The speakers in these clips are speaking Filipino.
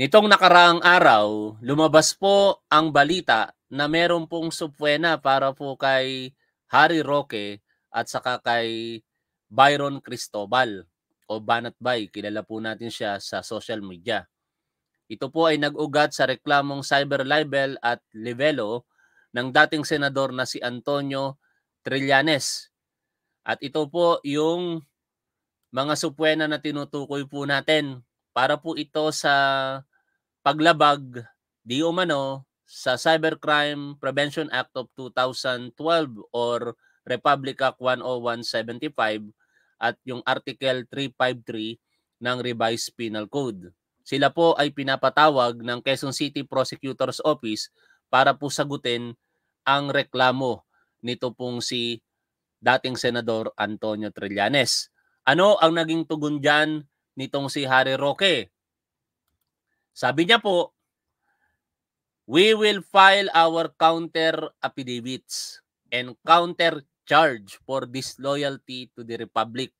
Nitong nakaraang araw, lumabas po ang balita na meron pong supwena para po kay Harry Roque at saka kay Byron Cristobal o Banat Bay. Kilala po natin siya sa social media. Ito po ay nag-ugat sa reklamong cyber libel at libelo ng dating senador na si Antonio Trillanes. At ito po yung mga supwena na tinutukoy po natin para po ito sa paglabag di umano sa Cybercrime Prevention Act of 2012 or Republic Act 10175 at yung Article 353 ng Revised Penal Code. Sila po ay pinapatawag ng Quezon City Prosecutor's Office para po sagutin ang reklamo nito pong si dating Senador Antonio Trillanes. Ano ang naging tugon dyan nitong si Harry Roque? Sabi niya po, we will file our counter affidavits and counter charge for disloyalty to the Republic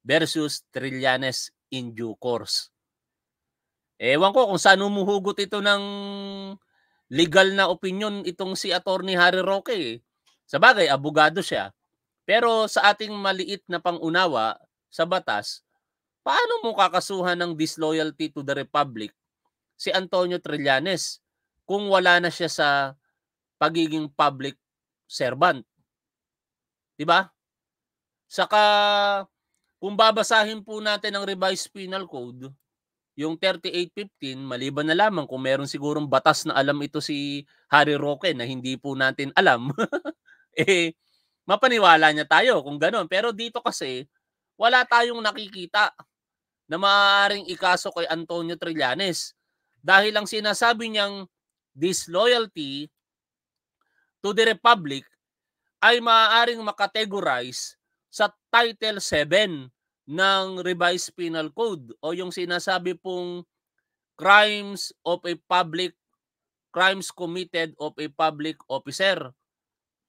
versus Trillanes in due course. Ewan ko kung saan humuhugot ito ng legal na opinion itong si Attorney Harry Roque. Eh. Sa bagay, abogado siya. Pero sa ating maliit na pangunawa sa batas, paano mo kakasuhan ng disloyalty to the Republic si Antonio Trillanes kung wala na siya sa pagiging public servant. 'Di ba? Saka kung babasahin po natin ang revised penal code, yung 3815, maliban na lamang kung meron sigurong batas na alam ito si Harry Roque na hindi po natin alam, eh mapaniwala niya tayo kung gano'n. Pero dito kasi, wala tayong nakikita na maaaring ikaso kay Antonio Trillanes dahil ang sinasabi niyang disloyalty to the Republic ay maaaring makategorize sa Title 7 ng Revised Penal Code o yung sinasabi pong crimes of a public crimes committed of a public officer.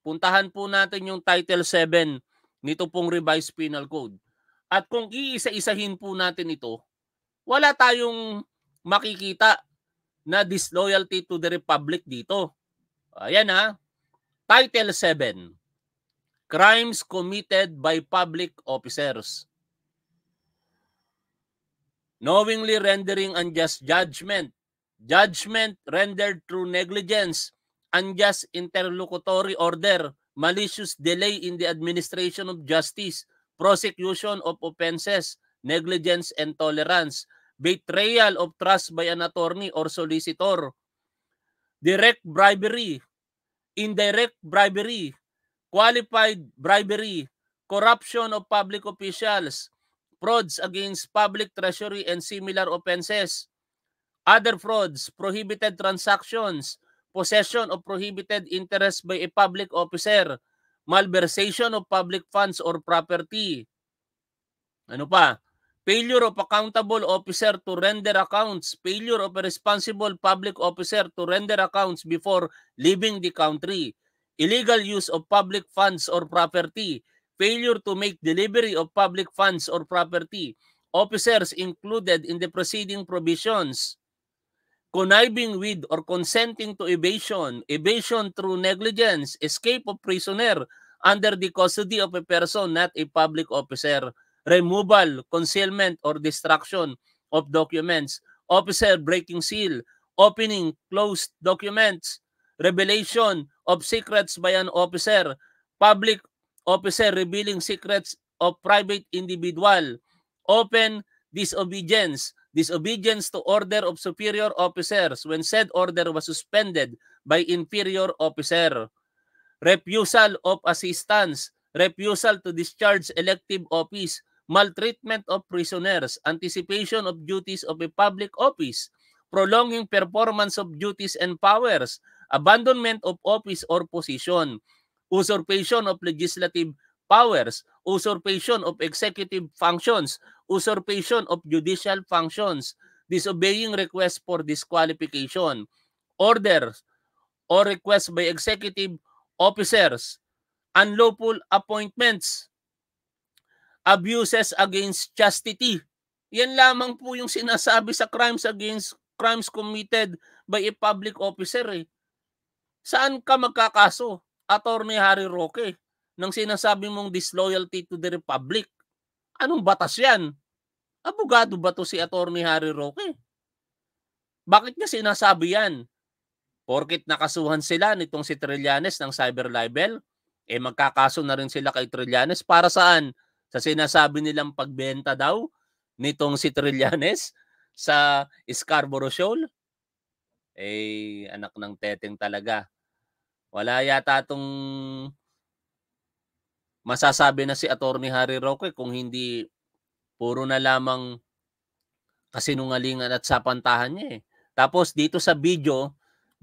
Puntahan po natin yung Title 7 nito pong Revised Penal Code. At kung iisa-isahin po natin ito, wala tayong makikita na disloyalty to the republic dito. Ayan ha. Title 7. Crimes committed by public officers. Knowingly rendering unjust judgment. Judgment rendered through negligence. Unjust interlocutory order. Malicious delay in the administration of justice. Prosecution of offenses. Negligence and tolerance betrayal of trust by an attorney or solicitor, direct bribery, indirect bribery, qualified bribery, corruption of public officials, frauds against public treasury and similar offenses, other frauds, prohibited transactions, possession of prohibited interest by a public officer, malversation of public funds or property. Ano pa? failure of accountable officer to render accounts, failure of a responsible public officer to render accounts before leaving the country, illegal use of public funds or property, failure to make delivery of public funds or property, officers included in the preceding provisions, conniving with or consenting to evasion, evasion through negligence, escape of prisoner under the custody of a person not a public officer, removal, concealment, or destruction of documents, officer breaking seal, opening closed documents, revelation of secrets by an officer, public officer revealing secrets of private individual, open disobedience, disobedience to order of superior officers when said order was suspended by inferior officer, refusal of assistance, refusal to discharge elective office, maltreatment of prisoners, anticipation of duties of a public office, prolonging performance of duties and powers, abandonment of office or position, usurpation of legislative powers, usurpation of executive functions, usurpation of judicial functions, disobeying requests for disqualification, orders or requests by executive officers, unlawful appointments, abuses against chastity. Yan lamang po yung sinasabi sa crimes against crimes committed by a public officer eh. Saan ka magkakaso? Attorney Harry Roque nang sinasabi mong disloyalty to the republic. Anong batas yan? Abogado ba to si Attorney Harry Roque? Bakit niya sinasabi yan? Porkit nakasuhan sila nitong si Trillanes ng cyber libel, eh magkakaso na rin sila kay Trillanes para saan? sa sinasabi nilang pagbenta daw nitong si Trillanes sa Scarborough Shoal? Eh, anak ng teteng talaga. Wala yata itong masasabi na si Attorney Harry Roque kung hindi puro na lamang kasinungalingan at sapantahan niya eh. Tapos dito sa video,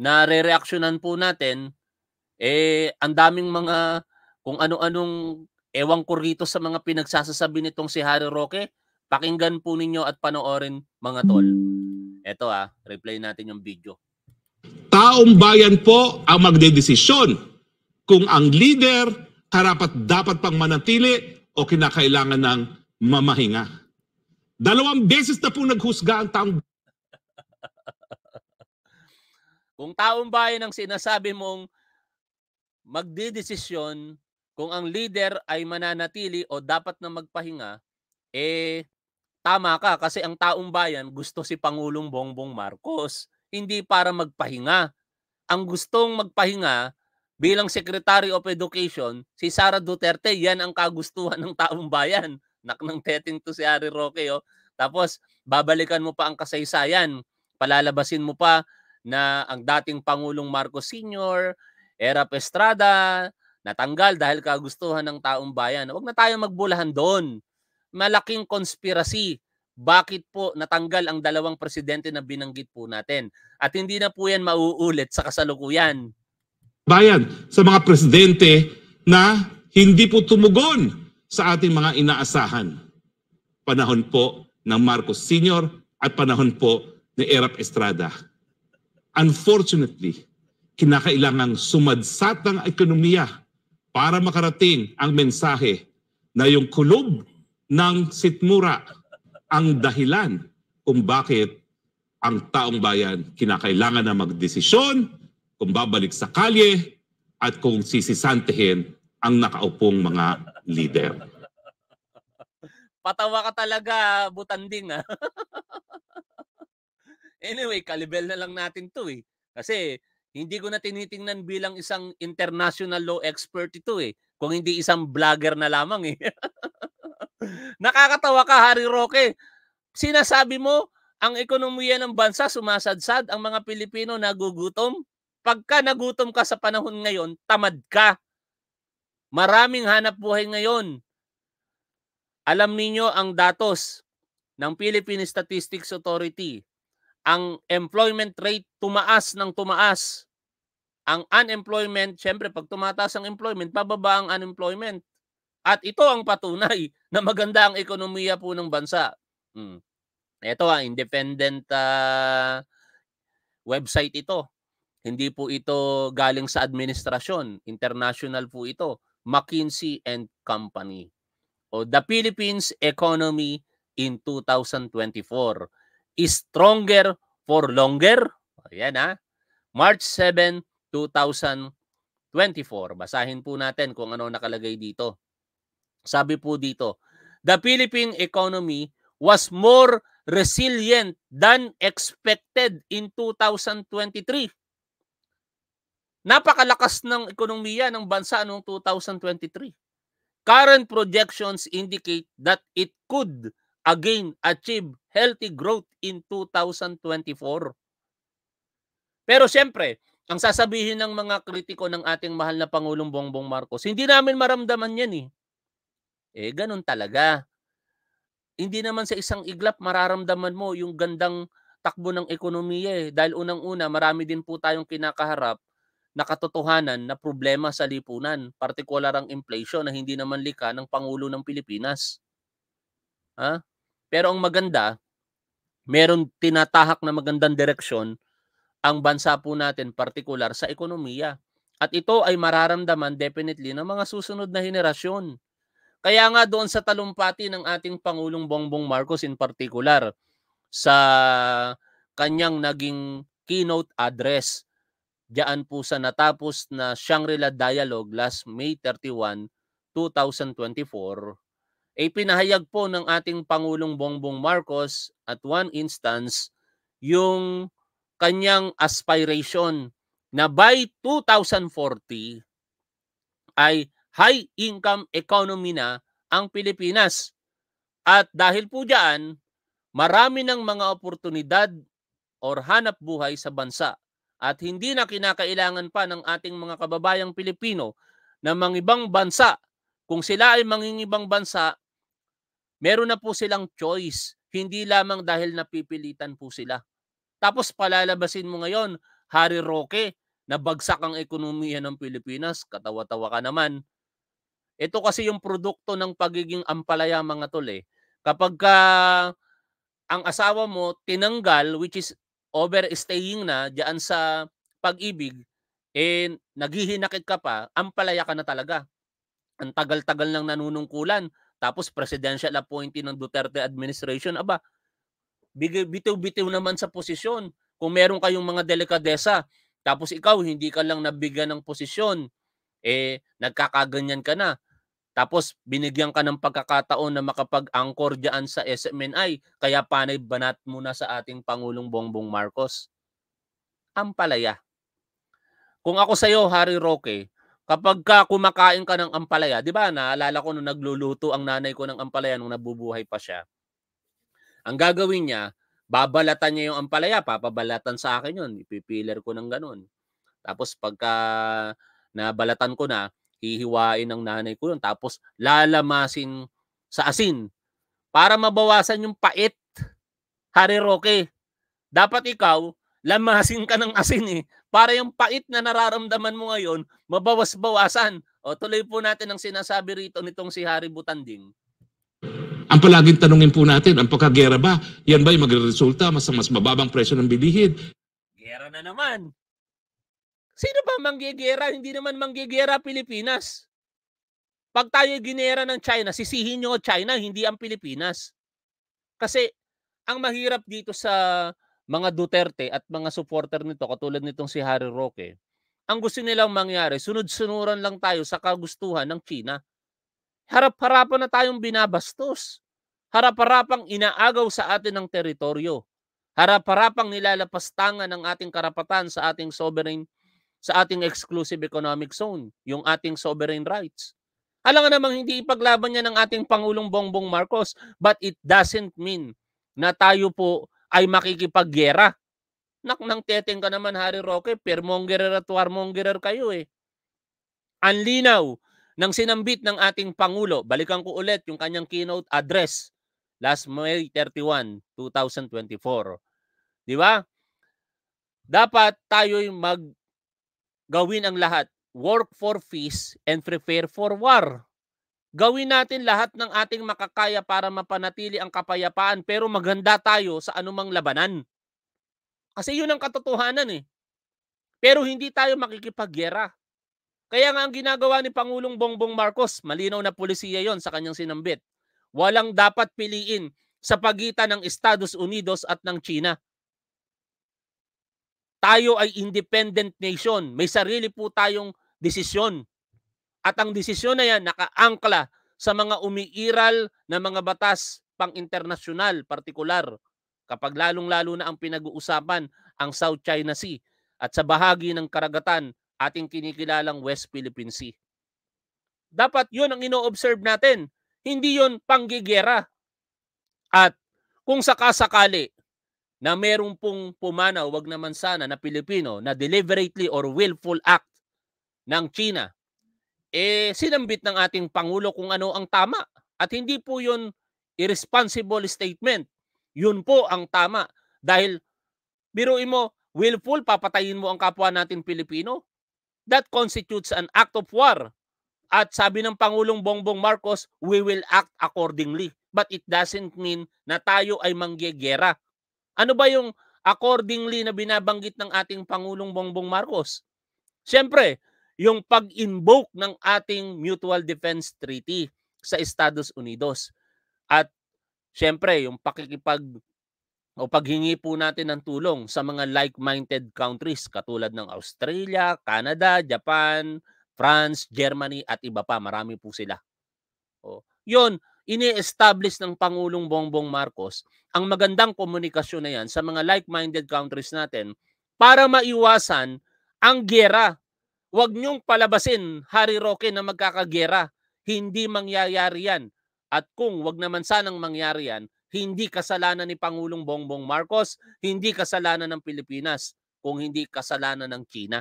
na re-reactionan po natin, eh, ang daming mga kung ano-anong Ewan ko rito sa mga pinagsasasabi nitong si Harry Roque. Pakinggan po ninyo at panoorin mga tol. Ito ah, replay natin yung video. Taong bayan po ang magdedesisyon kung ang leader karapat dapat pang manatili o kinakailangan ng mamahinga. Dalawang beses na po naghusga ang taong Kung taong bayan ang sinasabi mong magdidesisyon kung ang leader ay mananatili o dapat na magpahinga, eh tama ka kasi ang taong bayan gusto si Pangulong Bongbong Marcos, hindi para magpahinga. Ang gustong magpahinga bilang Secretary of Education, si Sara Duterte, yan ang kagustuhan ng taong bayan. Naknang teting to si Ari Roque. Oh. Tapos, babalikan mo pa ang kasaysayan. Palalabasin mo pa na ang dating Pangulong Marcos Sr., Erap Estrada, natanggal dahil kagustuhan ng taong bayan. Huwag na tayo magbulahan doon. Malaking konspirasi. Bakit po natanggal ang dalawang presidente na binanggit po natin? At hindi na po yan mauulit sa kasalukuyan. Bayan sa mga presidente na hindi po tumugon sa ating mga inaasahan. Panahon po ng Marcos Sr. at panahon po ni Erap Estrada. Unfortunately, kinakailangang sumadsat ang ekonomiya para makarating ang mensahe na yung kulob ng sitmura ang dahilan kung bakit ang taong bayan kinakailangan na magdesisyon kung babalik sa kalye at kung sisisantehin ang nakaupong mga leader. Patawa ka talaga, butanding ah. anyway, kalibel na lang natin to eh. Kasi hindi ko na tinitingnan bilang isang international law expert ito eh. Kung hindi isang vlogger na lamang eh. Nakakatawa ka, Harry Roque. Sinasabi mo, ang ekonomiya ng bansa sumasadsad, ang mga Pilipino nagugutom. Pagka nagutom ka sa panahon ngayon, tamad ka. Maraming hanap buhay ngayon. Alam niyo ang datos ng Philippine Statistics Authority ang employment rate tumaas ng tumaas. Ang unemployment, syempre pag tumataas ang employment, pababa ang unemployment. At ito ang patunay na maganda ang ekonomiya po ng bansa. Hmm. Ito ang independent uh, website ito. Hindi po ito galing sa administrasyon. International po ito. McKinsey and Company. O The Philippines Economy in 2024 is Stronger for Longer. Ayan ha. Ah. March 7, 2024. Basahin po natin kung ano nakalagay dito. Sabi po dito, the Philippine economy was more resilient than expected in 2023. Napakalakas ng ekonomiya ng bansa noong 2023. Current projections indicate that it could again achieve healthy growth in 2024. Pero siyempre, ang sasabihin ng mga kritiko ng ating mahal na Pangulong Bongbong Marcos, hindi namin maramdaman yan eh. Eh, ganun talaga. Hindi naman sa isang iglap mararamdaman mo yung gandang takbo ng ekonomiya eh. Dahil unang-una, marami din po tayong kinakaharap na katotohanan na problema sa lipunan, partikular ang inflation na hindi naman lika ng Pangulo ng Pilipinas. Ha? Pero ang maganda, meron tinatahak na magandang direksyon ang bansa po natin, particular sa ekonomiya. At ito ay mararamdaman definitely ng mga susunod na henerasyon. Kaya nga doon sa talumpati ng ating Pangulong Bongbong Marcos in particular sa kanyang naging keynote address diyan po sa natapos na Shangri-La Dialogue last May 31, 2024 ay pinahayag po ng ating Pangulong Bongbong Marcos at one instance yung kanyang aspiration na by 2040 ay high income economy na ang Pilipinas. At dahil po diyan, marami ng mga oportunidad or hanap buhay sa bansa at hindi na kinakailangan pa ng ating mga kababayang Pilipino na mga ibang bansa kung sila ay mangingibang bansa meron na po silang choice. Hindi lamang dahil napipilitan po sila. Tapos palalabasin mo ngayon, Harry Roque, nabagsak ang ekonomiya ng Pilipinas. Katawa-tawa ka naman. Ito kasi yung produkto ng pagiging ampalaya mga tol eh. Kapag ka ang asawa mo tinanggal, which is overstaying na diyan sa pag-ibig, eh naghihinakit ka pa, ampalaya ka na talaga. Ang tagal-tagal nang nanunungkulan. Tapos presidential appointee ng Duterte administration, aba, bitaw-bitaw naman sa posisyon. Kung meron kayong mga delikadesa, tapos ikaw hindi ka lang nabigyan ng posisyon, eh nagkakaganyan ka na. Tapos binigyan ka ng pagkakataon na makapag-anchor diyan sa SMNI, kaya panay banat mo na sa ating Pangulong Bongbong Marcos. Ang palaya. Kung ako sa iyo, Harry Roque, Kapag ka kumakain ka ng ampalaya, di ba naalala ko nung nagluluto ang nanay ko ng ampalaya nung nabubuhay pa siya. Ang gagawin niya, babalatan niya yung ampalaya, papabalatan sa akin yun. Ipipiler ko ng ganun. Tapos pagka nabalatan ko na, hihiwain ng nanay ko yun. Tapos lalamasin sa asin para mabawasan yung pait. Hari Roque, dapat ikaw, lamasin ka ng asin eh para yung pait na nararamdaman mo ngayon, mabawas-bawasan. O tuloy po natin ang sinasabi rito nitong si Harry Butanding. Ang palaging tanungin po natin, ang pagkagera ba, yan ba'y magresulta mas mas mababang presyo ng bilihin? Gera na naman. Sino ba manggigera? Hindi naman manggigera Pilipinas. Pag tayo ginera ng China, sisihin nyo China, hindi ang Pilipinas. Kasi ang mahirap dito sa mga Duterte at mga supporter nito katulad nitong si Harry Roque, ang gusto nilang mangyari, sunod-sunuran lang tayo sa kagustuhan ng China. Harap-harapan na tayong binabastos. Harap-harapang inaagaw sa atin ng teritoryo. Harap-harapang nilalapastangan ng ating karapatan sa ating sovereign sa ating exclusive economic zone, yung ating sovereign rights. Alam nga namang hindi ipaglaban niya ng ating Pangulong Bongbong Marcos, but it doesn't mean na tayo po ay makikipaggera. Nak nang teteng ka naman Harry Roque, permongerer at warmongerer kayo eh. Anlinaw linaw ng sinambit ng ating Pangulo, balikan ko ulit yung kanyang keynote address last May 31, 2024. Di ba? Dapat tayo'y mag gawin ang lahat. Work for peace and prepare for war. Gawin natin lahat ng ating makakaya para mapanatili ang kapayapaan pero maganda tayo sa anumang labanan. Kasi yun ang katotohanan eh. Pero hindi tayo makikipagyera. Kaya nga ang ginagawa ni Pangulong Bongbong Marcos, malinaw na pulisiya yon sa kanyang sinambit. Walang dapat piliin sa pagitan ng Estados Unidos at ng China. Tayo ay independent nation. May sarili po tayong desisyon at ang desisyon na yan nakaangkla sa mga umiiral na mga batas pang-internasyonal partikular kapag lalong-lalo na ang pinag-uusapan ang South China Sea at sa bahagi ng karagatan ating kinikilalang West Philippine Sea. Dapat yun ang ino-observe natin. Hindi yun panggigera. At kung sakasakali na merong pong pumanaw, wag naman sana na Pilipino, na deliberately or willful act ng China eh sinambit ng ating Pangulo kung ano ang tama. At hindi po yun irresponsible statement. Yun po ang tama. Dahil, biruin mo, willful, papatayin mo ang kapwa natin Pilipino. That constitutes an act of war. At sabi ng Pangulong Bongbong Marcos, we will act accordingly. But it doesn't mean na tayo ay manggegera. Ano ba yung accordingly na binabanggit ng ating Pangulong Bongbong Marcos? Siyempre, yung pag-invoke ng ating Mutual Defense Treaty sa Estados Unidos. At syempre, yung pakikipag o paghingi po natin ng tulong sa mga like-minded countries katulad ng Australia, Canada, Japan, France, Germany at iba pa. Marami po sila. O, yun, ini-establish ng Pangulong Bongbong Marcos ang magandang komunikasyon na yan sa mga like-minded countries natin para maiwasan ang gera Huwag niyong palabasin, Harry Roque, na magkakagera. Hindi mangyayari yan. At kung wag naman sanang mangyari yan, hindi kasalanan ni Pangulong Bongbong Marcos, hindi kasalanan ng Pilipinas, kung hindi kasalanan ng China.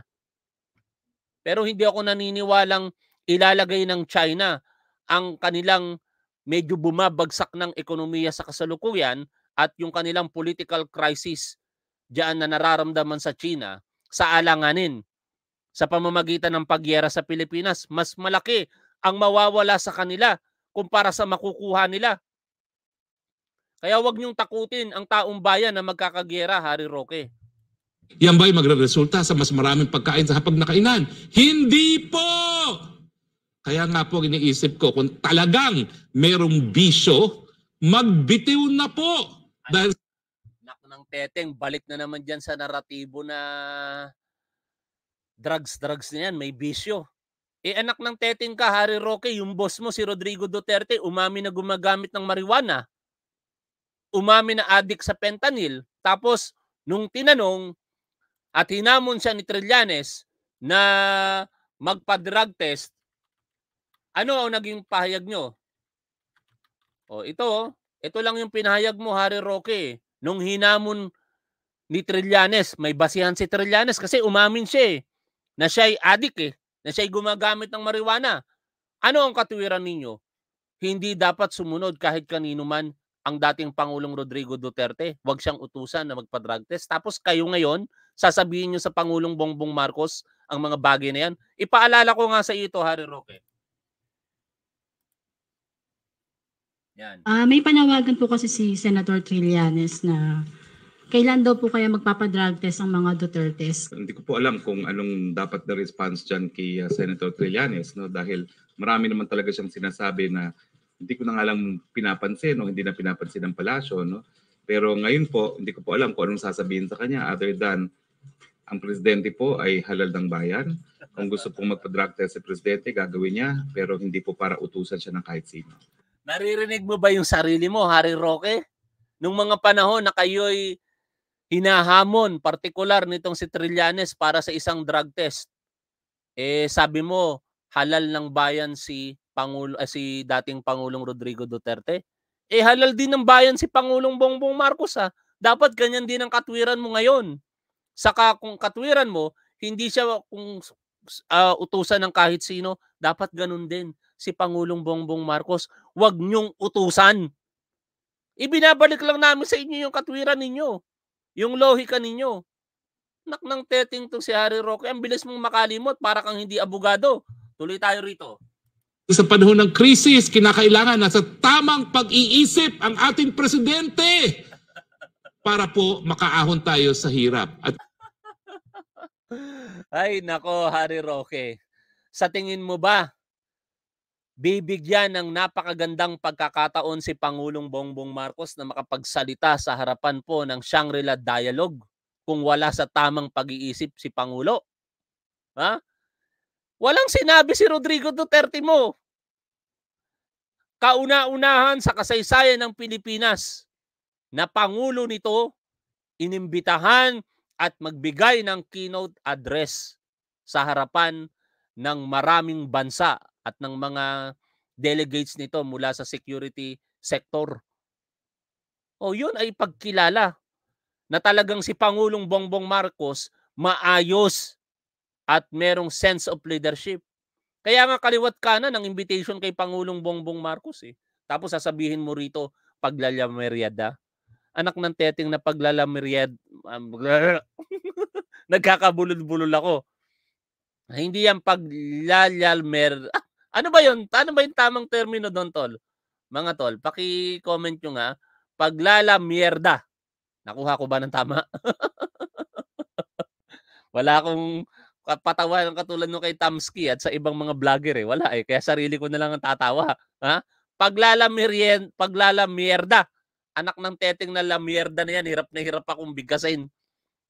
Pero hindi ako naniniwalang ilalagay ng China ang kanilang medyo bumabagsak ng ekonomiya sa kasalukuyan at yung kanilang political crisis diyan na nararamdaman sa China sa alanganin sa pamamagitan ng pagyera sa Pilipinas, mas malaki ang mawawala sa kanila kumpara sa makukuha nila. Kaya huwag niyong takutin ang taong bayan na magkakagyera, Hari Roque. Yan ba'y magre-resulta sa mas maraming pagkain sa hapag nakainan? Hindi po! Kaya nga po iniisip ko, kung talagang merong bisyo, magbitiw na po. Dahil... Nak ng teteng, balik na naman dyan sa naratibo na drugs-drugs niyan may bisyo. Eh anak ng teteng ka, Harry Roque, yung boss mo si Rodrigo Duterte, umami na gumagamit ng marijuana. Umami na addict sa fentanyl. Tapos, nung tinanong at hinamon siya ni Trillanes na magpa-drug test, ano ang naging pahayag nyo? O oh, ito, oh. ito lang yung pinahayag mo, Harry Roque. Eh. Nung hinamon ni Trillanes, may basihan si Trillanes kasi umamin siya eh na siya adik eh, na siya gumagamit ng marijuana. Ano ang katuwiran ninyo? Hindi dapat sumunod kahit kanino man ang dating Pangulong Rodrigo Duterte. Huwag siyang utusan na magpa-drug test. Tapos kayo ngayon, sasabihin niyo sa Pangulong Bongbong Marcos ang mga bagay na yan. Ipaalala ko nga sa ito, Harry Roque. Yan. Uh, may panawagan po kasi si Senator Trillanes na Kailan daw po kaya magpapadrug test ang mga Dutertes? Hindi ko po alam kung anong dapat na response dyan kay uh, Senator Trillanes no? dahil marami naman talaga siyang sinasabi na hindi ko na nga lang pinapansin no? hindi na pinapansin ng palasyo. No? Pero ngayon po, hindi ko po alam kung anong sasabihin sa kanya other than ang presidente po ay halal ng bayan. Kung gusto pong magpa-drug test si presidente, gagawin niya pero hindi po para utusan siya ng kahit sino. Naririnig mo ba yung sarili mo, Harry Roque? Nung mga panahon na kayo'y hinahamon partikular nitong si Trillanes para sa isang drug test. Eh sabi mo halal ng bayan si pangulo eh, si dating pangulong Rodrigo Duterte. Eh halal din ng bayan si Pangulong Bongbong Marcos ah. Dapat ganyan din ang katwiran mo ngayon. Saka kung katwiran mo, hindi siya kung uh, utusan ng kahit sino, dapat ganun din si Pangulong Bongbong Marcos. Huwag niyong utusan. Ibinabalik lang namin sa inyo yung katwiran ninyo. Yung lohika ninyo, nak nang teting tong si Harry Roque, ang bilis mong makalimot para kang hindi abogado. Tuloy tayo rito. Sa panahon ng krisis, kinakailangan na sa tamang pag-iisip ang ating presidente para po makaahon tayo sa hirap. At... Ay, nako, Harry Roque. Sa tingin mo ba, bibigyan ng napakagandang pagkakataon si Pangulong Bongbong Marcos na makapagsalita sa harapan po ng Shangri-La Dialogue kung wala sa tamang pag-iisip si Pangulo. Ha? Walang sinabi si Rodrigo Duterte mo. Kauna-unahan sa kasaysayan ng Pilipinas na Pangulo nito inimbitahan at magbigay ng keynote address sa harapan ng maraming bansa at ng mga delegates nito mula sa security sector. O yun ay pagkilala na talagang si Pangulong Bongbong Marcos maayos at merong sense of leadership. Kaya nga kaliwat kanan ang invitation kay Pangulong Bongbong Marcos eh. Tapos sasabihin mo rito, paglalameryada. Anak ng teteng na paglalameryad. Um, Nagkakabulol-bulol ako. Hindi yan paglalamer. Ano ba 'yon? Ano ba yung tamang termino doon, tol? Mga tol, paki-comment nyo nga. Paglala mierda. Nakuha ko ba ng tama? Wala akong patawa ng katulad nung kay Tamski at sa ibang mga vlogger eh. Wala eh. Kaya sarili ko na lang ang tatawa. Ha? Paglala mierda. Paglala mierda. Anak ng teteng na lamierda na yan. Hirap na hirap akong bigkasin.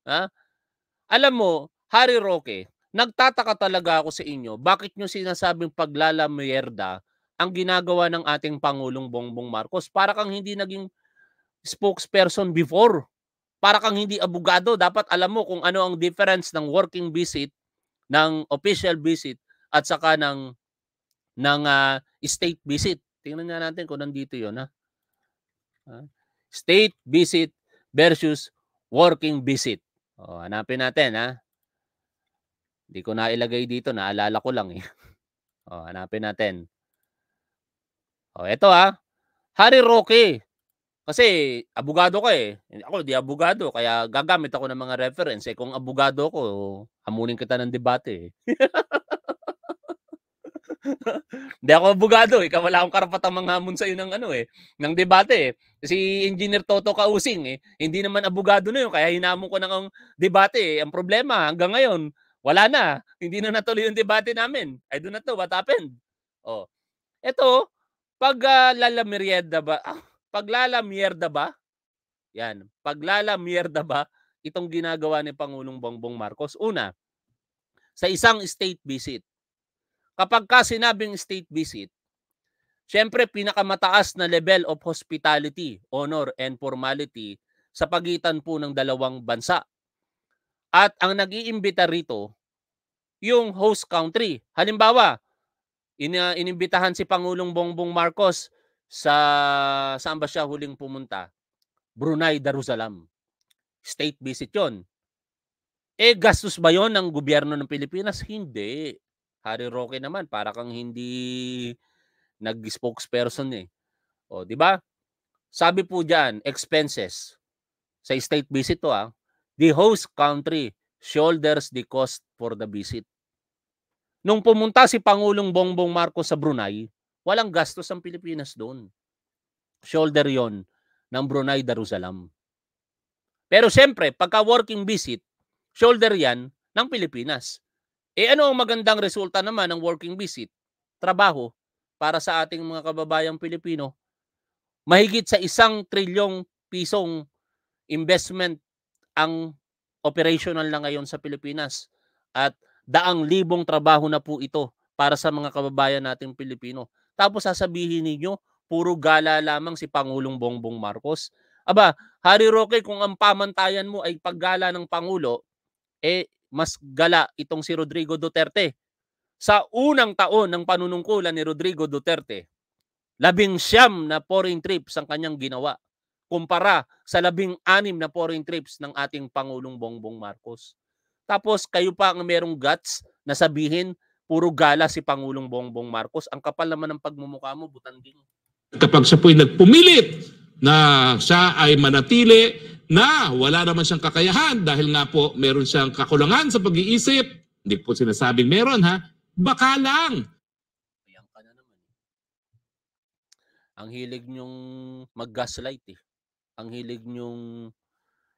Ha? Alam mo, Harry Roque, nagtataka talaga ako sa inyo, bakit nyo sinasabing paglalamierda ang ginagawa ng ating Pangulong Bongbong Marcos? Para kang hindi naging spokesperson before. Para kang hindi abogado. Dapat alam mo kung ano ang difference ng working visit, ng official visit, at saka ng, ng uh, state visit. Tingnan nga natin kung nandito yun. Ha? Ah, state visit versus working visit. O, hanapin natin ha. Hindi ko nailagay dito, naalala ko lang eh. O, oh, hanapin natin. Oh, eto ah. Harry Roque. Kasi abogado ko eh. Ako di abogado, kaya gagamit ako ng mga reference. Eh, kung abogado ko, hamunin kita ng debate eh. Hindi ako abogado eh. Wala akong karapatang manghamon sa'yo ng ano eh. Ng debate eh. Si Engineer Toto Kausing eh. Hindi naman abogado na yun. Kaya hinamon ko ng debate eh. Ang problema hanggang ngayon, wala na. Hindi na natuloy yung debate namin. I do not know what happened. Oh. Ito, pag uh, lalamierda ba? Ah, paglalamierda ba? Yan. Pag Paglalamierda ba itong ginagawa ni Pangulong Bongbong Marcos? Una, sa isang state visit. Kapag ka sinabing state visit, syempre pinakamataas na level of hospitality, honor, and formality sa pagitan po ng dalawang bansa. At ang nag-iimbita rito yung host country. Halimbawa, in, uh, inimbitahan si Pangulong Bongbong Marcos sa saan ba siya huling pumunta? Brunei Darussalam. State visit 'yon. Eh gastos ba 'yon ng gobyerno ng Pilipinas? Hindi. Hari Roque naman para kang hindi nag-spokesperson eh. O, di ba? Sabi po diyan, expenses sa state visit to ah. The host country shoulders the cost for the visit. Nung pumunta si Pangulong Bongbong Marcos sa Brunei, walang gastos ang Pilipinas doon. Shoulder yon ng Brunei Darussalam. Pero siyempre, pagka working visit, shoulder yan ng Pilipinas. E ano ang magandang resulta naman ng working visit? Trabaho para sa ating mga kababayang Pilipino. Mahigit sa isang trilyong pisong investment ang operational na ngayon sa Pilipinas at daang libong trabaho na po ito para sa mga kababayan nating Pilipino. Tapos sasabihin ninyo, puro gala lamang si Pangulong Bongbong Marcos. Aba, Hari Roque, kung ang pamantayan mo ay paggala ng Pangulo, eh mas gala itong si Rodrigo Duterte. Sa unang taon ng panunungkulan ni Rodrigo Duterte, labing siyam na foreign trips ang kanyang ginawa kumpara sa labing anim na foreign trips ng ating Pangulong Bongbong Marcos. Tapos kayo pa ang merong guts na sabihin, puro gala si Pangulong Bongbong Marcos. Ang kapal naman ng pagmumukha mo, butanding. Kapag siya po'y nagpumilit na siya ay manatili na wala naman siyang kakayahan dahil nga po meron siyang kakulangan sa pag-iisip. Hindi po sinasabing meron ha. Baka lang. Ayan ka na naman. Ang hilig niyong mag-gaslight eh ang hilig nyong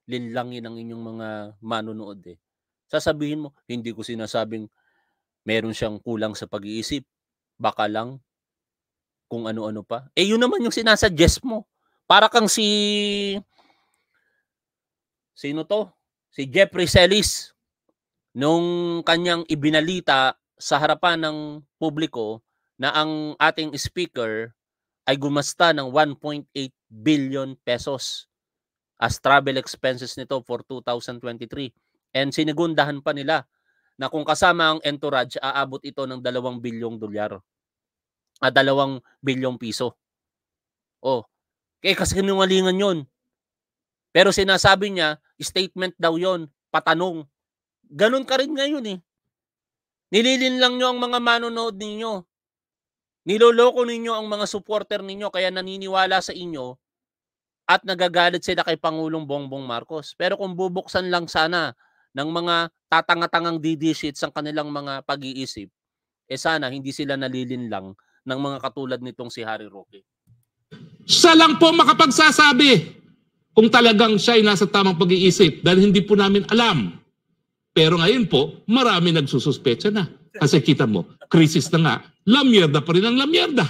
linlangin ang inyong mga manonood eh. Sasabihin mo, hindi ko sinasabing meron siyang kulang sa pag-iisip, baka lang kung ano-ano pa. Eh yun naman yung sinasuggest mo. Para kang si sino to? Si Jeffrey Celis nung kanyang ibinalita sa harapan ng publiko na ang ating speaker ay gumasta ng 1.8 billion pesos as travel expenses nito for 2023. And sinigundahan pa nila na kung kasama ang entourage, aabot ito ng 2 bilyong dolyar. At 2 bilyong piso. Oh, kaya kasi kinungalingan yon. Pero sinasabi niya, statement daw yon, patanong. Ganon ka rin ngayon eh. Nililin lang nyo ang mga manonood ninyo. Niloloko ninyo ang mga supporter ninyo kaya naniniwala sa inyo at nagagalit sila kay Pangulong Bongbong Marcos. Pero kung bubuksan lang sana ng mga tatanga DD sheets ang kanilang mga pag-iisip, eh sana hindi sila nalilinlang ng mga katulad nitong si Harry Roque. Siya lang po makapagsasabi kung talagang siya ay nasa tamang pag-iisip dahil hindi po namin alam. Pero ngayon po, marami nagsususpecha na. Kasi kita mo, krisis na nga, lamyerda pa rin ang lamyerda.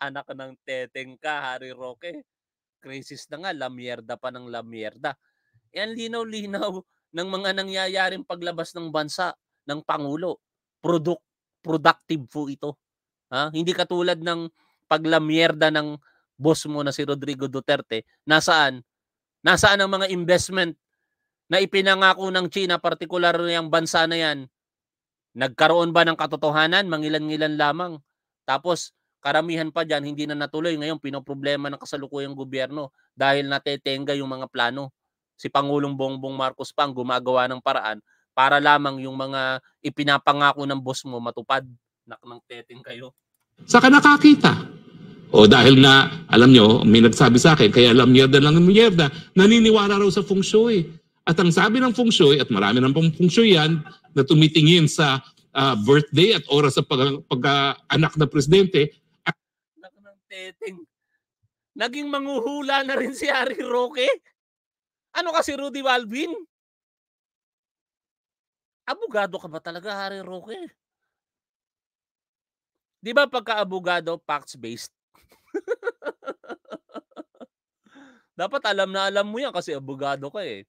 Anak ng teteng ka, Harry Roque. Krisis na nga, lamyerda pa ng lamyerda. Yan eh, linaw-linaw ng mga nangyayaring paglabas ng bansa ng Pangulo. Product, productive po ito. Ha? Hindi katulad ng paglamyerda ng boss mo na si Rodrigo Duterte, nasaan? Nasaan ang mga investment na ipinangako ng China, partikular na yung bansa na yan, nagkaroon ba ng katotohanan? Mangilan-ngilan lamang. Tapos, karamihan pa dyan, hindi na natuloy. Ngayon, pinoproblema ng kasalukuyang gobyerno dahil natetenga yung mga plano. Si Pangulong Bongbong Marcos pang gumagawa ng paraan para lamang yung mga ipinapangako ng boss mo matupad. Naknang teteng kayo. Saka nakakita. O dahil na, alam nyo, may nagsabi sa akin, kaya alam mierda lang ang mierda, naniniwala raw sa feng shui. At ang sabi ng feng shui, at marami ng feng shui yan, na tumitingin sa uh, birthday at oras sa pag- pagkaanak na presidente. Anak ng teteng. Naging manguhula na rin si Harry Roque. Ano kasi Rudy Balvin? Abogado ka ba talaga, Harry Roque? Di ba pagka-abogado, facts-based? Dapat alam na alam mo yan kasi abogado ka eh.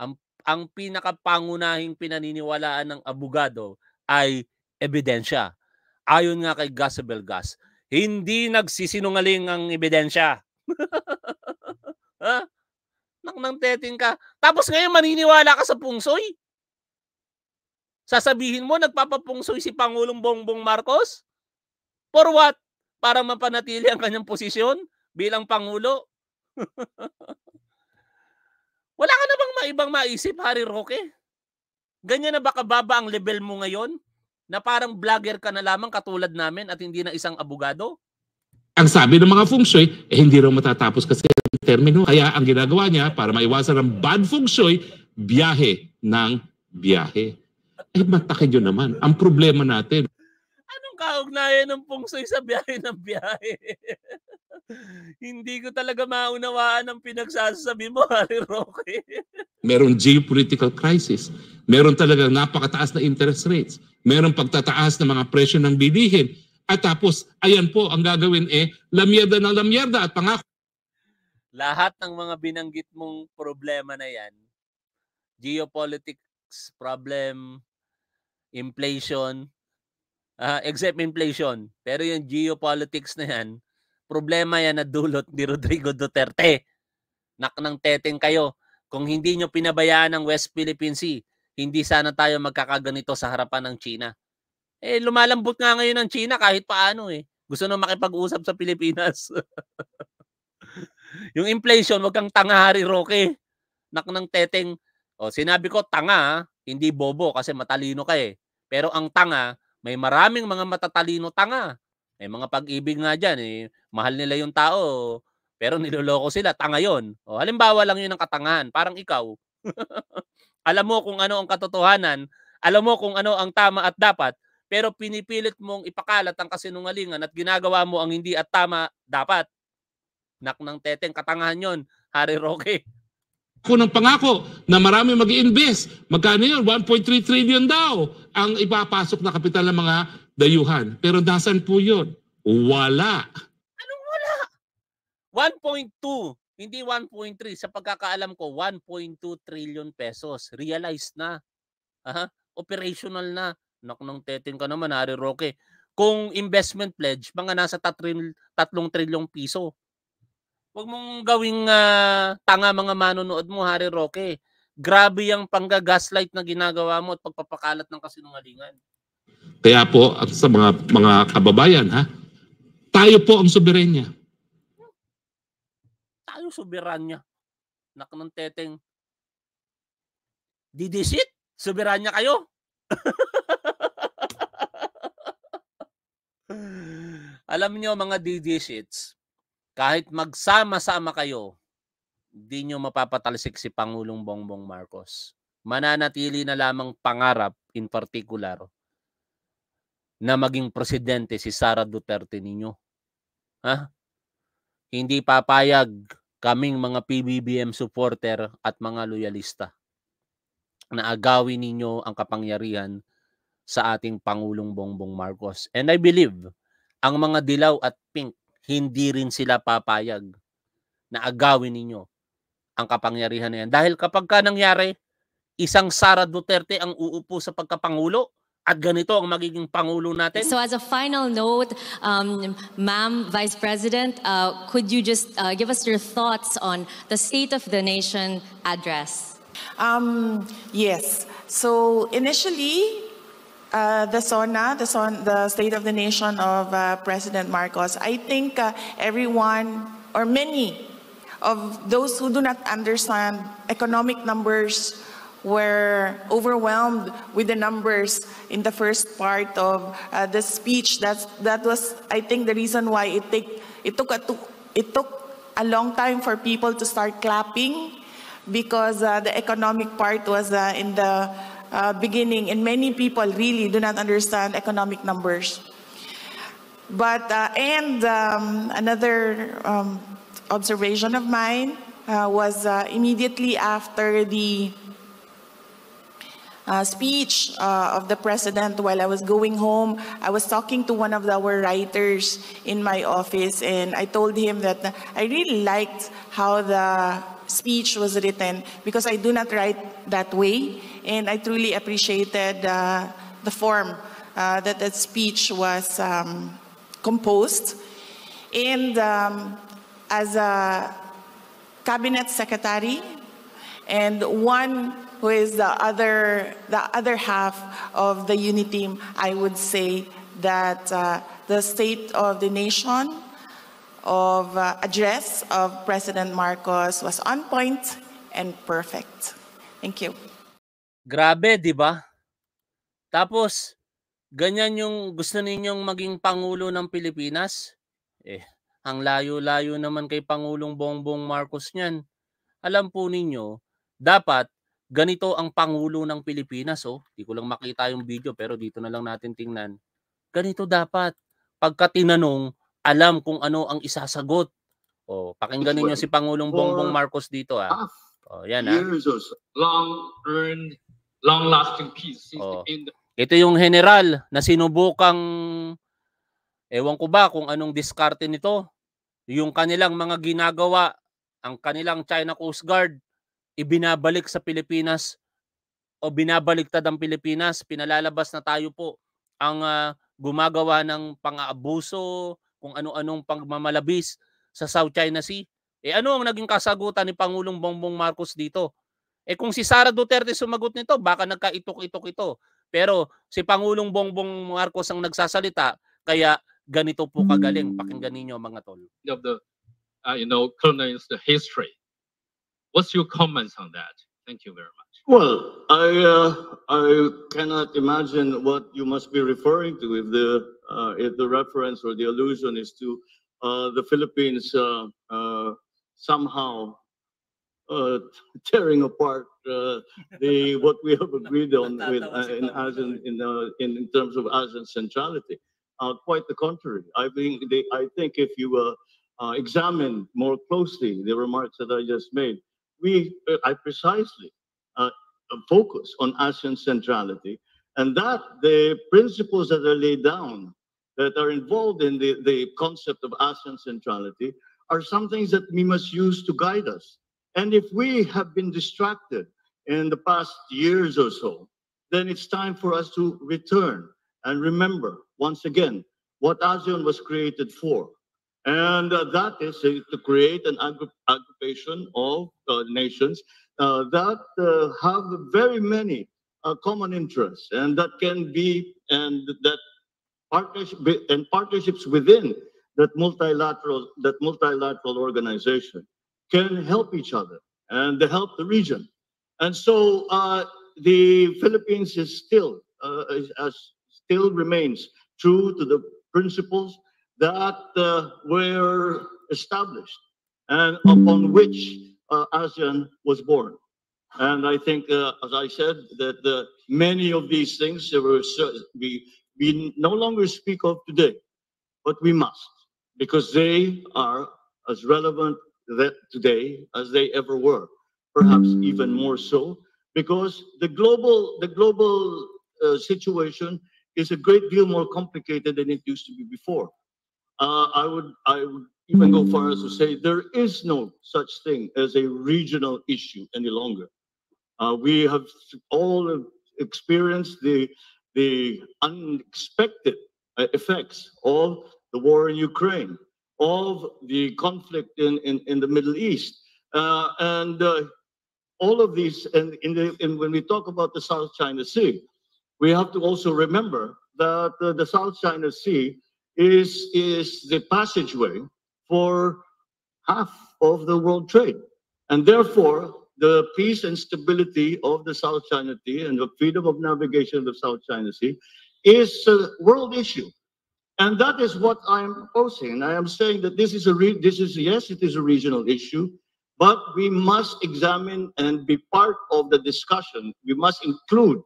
Ang ang pinakapangunahing pinaniniwalaan ng abogado ay ebidensya. Ayon nga kay Gasabel Gas, hindi nagsisinungaling ang ebidensya. ha? Ah, nang nang teting ka. Tapos ngayon maniniwala ka sa pungsoy? Sasabihin mo nagpapapungsoy si Pangulong Bongbong Marcos? For what? Para mapanatili ang kanyang posisyon bilang Pangulo? Wala ka na bang maibang maisip, Harry Roque? Ganyan na ba kababa ang level mo ngayon? Na parang vlogger ka na lamang katulad namin at hindi na isang abogado? Ang sabi ng mga feng shui, eh, hindi raw matatapos kasi ang termino. Kaya ang ginagawa niya para maiwasan ang bad feng shui, biyahe ng biyahe. Eh matakid yun naman. Ang problema natin, anong kaugnayan ng pungsoy sa biyahe ng biyahe? Hindi ko talaga maunawaan ang pinagsasabi mo, Harry Roque. Merong geopolitical crisis. Meron talaga napakataas na interest rates. Merong pagtataas ng mga presyo ng bilihin. At tapos, ayan po, ang gagawin eh, lamyerda ng lamyerda at pangako. Lahat ng mga binanggit mong problema na yan, geopolitics problem, inflation, uh, except inflation. Pero yung geopolitics na yan, problema yan na dulot ni Rodrigo Duterte. Nak ng teteng kayo. Kung hindi nyo pinabayaan ang West Philippine Sea, hindi sana tayo magkakaganito sa harapan ng China. Eh, lumalambot nga ngayon ng China kahit paano eh. Gusto nang makipag-usap sa Pilipinas. yung inflation, wag kang tanga, Hari Roque. Nak ng teteng. O, sinabi ko, tanga, ah. hindi bobo kasi matalino ka eh. Pero ang tanga, may maraming mga matatalino tanga. May mga pag-ibig nga dyan. Eh, mahal nila yung tao. Pero niloloko sila. Tanga yun. O, halimbawa lang yun ang katangahan. Parang ikaw. alam mo kung ano ang katotohanan. Alam mo kung ano ang tama at dapat. Pero pinipilit mong ipakalat ang kasinungalingan at ginagawa mo ang hindi at tama dapat. Nak ng teteng, katangahan yon Harry Roque ko ng pangako na marami mag invest Magkano yun? 1.3 trillion daw ang ipapasok na kapital ng mga dayuhan. Pero nasan po yun? Wala. Anong wala? 1.2. Hindi 1.3. Sa pagkakaalam ko, 1.2 trillion pesos. Realized na. Aha. Operational na. Naknong tetin ka naman, Hari Roque. Kung investment pledge, mga nasa 3 tatlong trilyong piso Huwag mong gawing uh, tanga mga manonood mo, Harry Roque. Grabe yung panggagaslight na ginagawa mo at pagpapakalat ng kasinungalingan. Kaya po at sa mga mga kababayan ha, tayo po ang soberenya. Tayo soberanya. Nak ng teteng. Didisit? Soberanya kayo? Alam niyo mga DD kahit magsama-sama kayo, hindi nyo mapapatalsik si Pangulong Bongbong Marcos. Mananatili na lamang pangarap in particular na maging presidente si Sara Duterte ninyo. Ha? Hindi papayag kaming mga PBBM supporter at mga loyalista na agawin ninyo ang kapangyarihan sa ating Pangulong Bongbong Marcos. And I believe ang mga dilaw at pink hindi rin sila papayag na agawin ninyo ang kapangyarihan na yan. Dahil kapag ka nangyari, isang Sara Duterte ang uupo sa pagkapangulo, at ganito ang magiging pangulo natin. So as a final note, um, Ma'am Vice President, uh, could you just uh, give us your thoughts on the State of the Nation address? Um, yes. So initially, Uh, the SONA, the, SON, the State of the Nation of uh, President Marcos, I think uh, everyone or many of those who do not understand economic numbers were overwhelmed with the numbers in the first part of uh, the speech. That's, that was, I think, the reason why it, take, it, took a, it took a long time for people to start clapping because uh, the economic part was uh, in the uh, beginning, and many people really do not understand economic numbers. But, uh, and um, another um, observation of mine uh, was uh, immediately after the uh, speech uh, of the president while I was going home, I was talking to one of our writers in my office, and I told him that I really liked how the speech was written because I do not write that way. And I truly appreciated uh, the form uh, that that speech was um, composed. And um, as a cabinet secretary and one who is the other, the other half of the unit team, I would say that uh, the state of the nation of uh, address of President Marcos was on point and perfect. Thank you. Grabe, di ba? Tapos, ganyan yung gusto ninyong maging Pangulo ng Pilipinas? Eh, ang layo-layo naman kay Pangulong Bongbong Marcos niyan. Alam po ninyo, dapat ganito ang Pangulo ng Pilipinas. Oh. Hindi ko lang makita yung video pero dito na lang natin tingnan. Ganito dapat. Pagka tinanong, alam kung ano ang isasagot. O, oh, pakinggan ninyo si Pangulong Bongbong Marcos dito ah. O, oh, yan ah. long earned, long lasting peace since o. the oh. ito yung general na sinubukang ewan ko ba kung anong diskarte nito. Yung kanilang mga ginagawa, ang kanilang China Coast Guard ibinabalik sa Pilipinas o binabaliktad ang Pilipinas, pinalalabas na tayo po ang uh, gumagawa ng pang-aabuso, kung ano-anong pagmamalabis sa South China Sea. Eh ano ang naging kasagutan ni Pangulong Bongbong Marcos dito? Eh kung si Sara Duterte sumagot nito, baka nagkaitok-itok ito. Pero si Pangulong Bongbong Marcos ang nagsasalita, kaya ganito po kagaling. Pakinggan ninyo mga tol. Of the, uh, you know, colonized history. What's your comments on that? Thank you very much. Well, I uh, I cannot imagine what you must be referring to if the uh, if the reference or the allusion is to uh, the Philippines uh, uh, somehow uh, tearing apart the what we have agreed on with in ASEAN in, in terms of ASEAN centrality. quite the contrary. I think they, I think if you examine more closely the remarks that I just made, we I precisely uh, focus on ASEAN centrality, and that the principles that are laid down that are involved in the, the concept of ASEAN centrality are some things that we must use to guide us. And if we have been distracted in the past years or so, then it's time for us to return and remember once again what ASEAN was created for and uh, that is to create an aggregation of uh, nations uh, that have very many common interests and that can be, and that partnership and partnerships within that multilateral that multilateral organization can help each other and help the region. And so uh, the Philippines is still uh, is, is still remains true to the principles that uh, were established and upon which uh, ASEAN was born. And I think, uh, as I said, that the, uh, many of these things were, we, we no longer speak of today, but we must, because they are as relevant today as they ever were, perhaps even more so, because the global, the global uh, situation is a great deal more complicated than it used to be before. Uh, I would I would even go far as to say there is no such thing as a regional issue any longer. Uh, we have all experienced the the unexpected uh, effects of the war in Ukraine, of the conflict in, in, in the Middle East, uh, and uh, all of these. And in the, in, when we talk about the South China Sea, we have to also remember that uh, the South China Sea is, is the passageway for half of the world trade. And therefore, the peace and stability of the South China Sea and the freedom of navigation of the South China Sea is a world issue. And that is what I'm posing. I am saying that this is a re- this is yes, it is a regional issue, but we must examine and be part of the discussion. We must include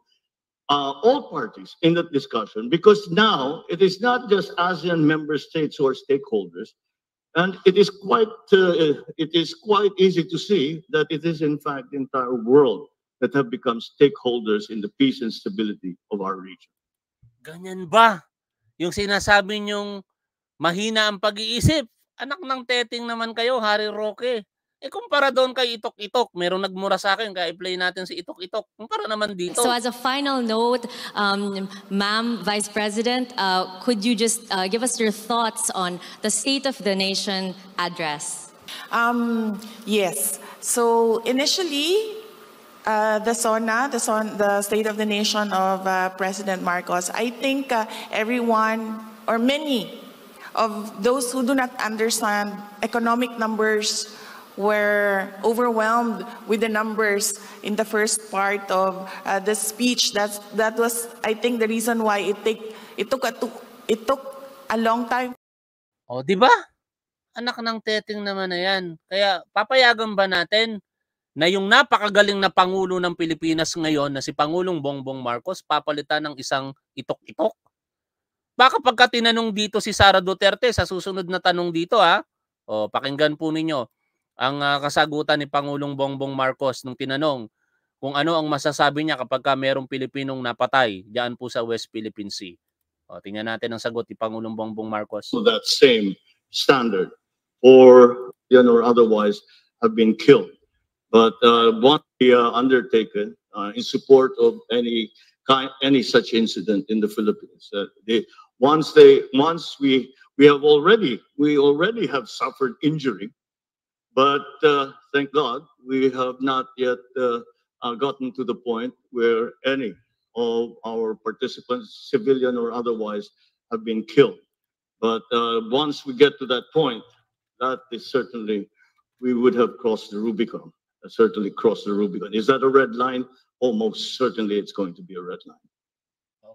uh, all parties in that discussion because now it is not just ASEAN member states who are stakeholders, and it is quite uh, it is quite easy to see that it is in fact the entire world that have become stakeholders in the peace and stability of our region. Ganyan ba? Yung sinasabi niyong mahina ang pag-iisip. Anak ng teting naman kayo, Harry Roque. Eh kumpara doon kay Itok Itok, meron nagmura sa akin kaya i-play natin si Itok Itok. Kumpara naman dito. So as a final note, um, Ma'am Vice President, uh, could you just uh, give us your thoughts on the State of the Nation address? Um, yes. So initially, uh, the SONA, the, SON, the State of the Nation of uh, President Marcos, I think uh, everyone or many of those who do not understand economic numbers, were overwhelmed with the numbers in the first part of uh, the speech. That's, that was, I think, the reason why it, take, it, took, a, it took a long time. O, oh, di ba? Anak ng teteng naman na yan. Kaya papayagan ba natin na yung napakagaling na Pangulo ng Pilipinas ngayon na si Pangulong Bongbong Marcos papalitan ng isang itok-itok? Baka pagka tinanong dito si Sara Duterte sa susunod na tanong dito ha, o pakinggan po ninyo, ang uh, kasagutan ni Pangulong Bongbong Marcos nung tinanong kung ano ang masasabi niya kapag ka merong Pilipinong napatay diyan po sa West Philippine Sea. O, tingnan natin ang sagot ni Pangulong Bongbong Marcos. So that same standard or you know, otherwise have been killed. But uh, what we uh, undertaken uh, in support of any kind, any such incident in the Philippines, uh, they, once they once we we have already we already have suffered injury But uh, thank God, we have not yet uh, uh, gotten to the point where any of our participants, civilian or otherwise, have been killed. But uh, once we get to that point, that is certainly, we would have crossed the Rubicon, uh, certainly crossed the Rubicon. Is that a red line? Almost oh, certainly it's going to be a red line.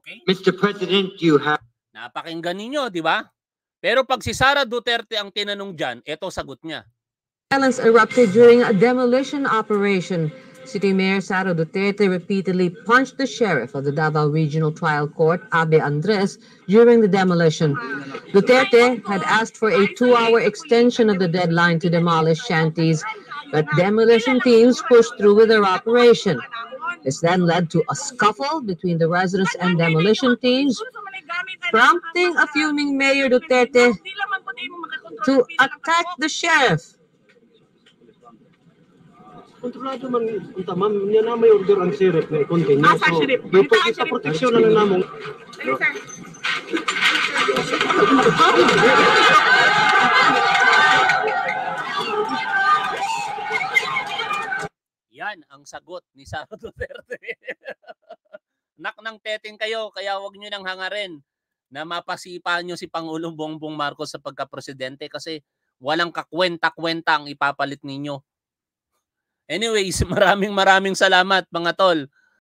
Okay? Mr. President, you have... Napakinggan ninyo, di ba? Pero pag si Sara Duterte ang tinanong dyan, eto sagot niya. Violence erupted during a demolition operation. City Mayor Sara Duterte repeatedly punched the sheriff of the Davao Regional Trial Court, Abe Andres, during the demolition. Duterte had asked for a two-hour extension of the deadline to demolish shanties, but demolition teams pushed through with their operation. This then led to a scuffle between the residents and demolition teams, prompting a fuming Mayor Duterte to attack the sheriff Kontrolado man unta ma'am niya na may order ang sheriff na i-continue. so, sheriff? Yung po kita proteksyon na namong. Yan ang sagot ni Sara Duterte. Nak ng teteng kayo, kaya wag nyo nang hangarin na mapasipa nyo si Pangulong Bongbong Marcos sa pagka-presidente kasi walang kakwenta-kwenta ang ipapalit ninyo Anyways, maraming maraming salamat mga tol.